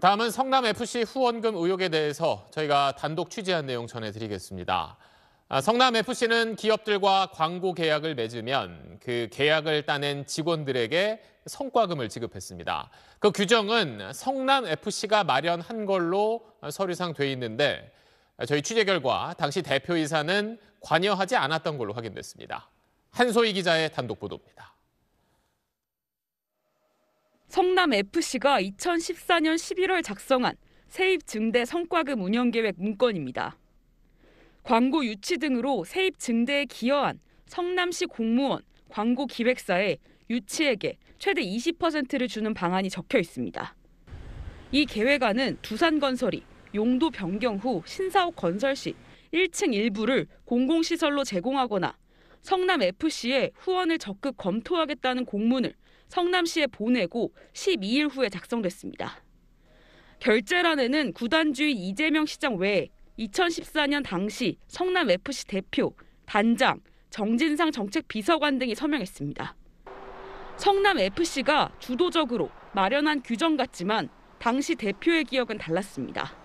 다음은 성남 FC 후원금 의혹에 대해서 저희가 단독 취재한 내용 전해드리겠습니다. 아, 성남 FC는 기업들과 광고 계약을 맺으면 그 계약을 따낸 직원들에게 성과금을 지급했습니다. 그 규정은 성남 FC가 마련한 걸로 서류상 돼 있는데 저희 취재 결과 당시 대표이사는 관여하지 않았던 걸로 확인됐습니다. 한소희 기자의 단독 보도입니다. 성남FC가 2014년 11월 작성한 세입증대 성과금 운영계획 문건입니다. 광고 유치 등으로 세입 증대에 기여한 성남시 공무원 광고 기획사의유치에게 최대 20%를 주는 방안이 적혀 있습니다. 이 계획안은 두산건설이 용도 변경 후 신사옥 건설 시 1층 일부를 공공시설로 제공하거나 성남 f c 의 후원을 적극 검토하겠다는 공문을 성남시에 보내고 12일 후에 작성됐습니다. 결재란에는 구단주의 이재명 시장 외에 2014년 당시 성남FC 대표, 단장, 정진상 정책 비서관 등이 서명했습니다. 성남FC가 주도적으로 마련한 규정 같지만 당시 대표의 기억은 달랐습니다.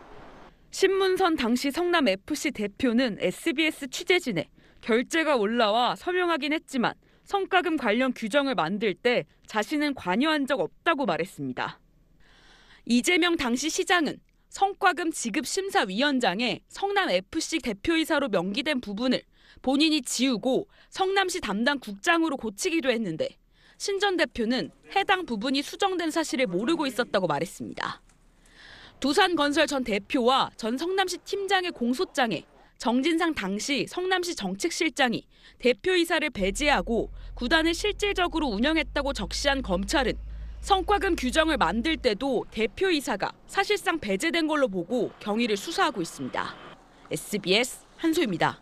신문선 당시 성남FC 대표는 SBS 취재진에 결재가 올라와 서명하긴 했지만 성과금 관련 규정을 만들 때 자신은 관여한 적 없다고 말했습니다. 이재명 당시 시장은 성과금 지급심사위원장에 성남FC 대표이사로 명기된 부분을 본인이 지우고 성남시 담당 국장으로 고치기도 했는데 신전 대표는 해당 부분이 수정된 사실을 모르고 있었다고 말했습니다. 두산건설 전 대표와 전 성남시 팀장의 공소장에 정진상 당시 성남시 정책실장이 대표이사를 배제하고 구단을 실질적으로 운영했다고 적시한 검찰은 성과금 규정을 만들 때도 대표이사가 사실상 배제된 걸로 보고 경위를 수사하고 있습니다. SBS 한소입니다.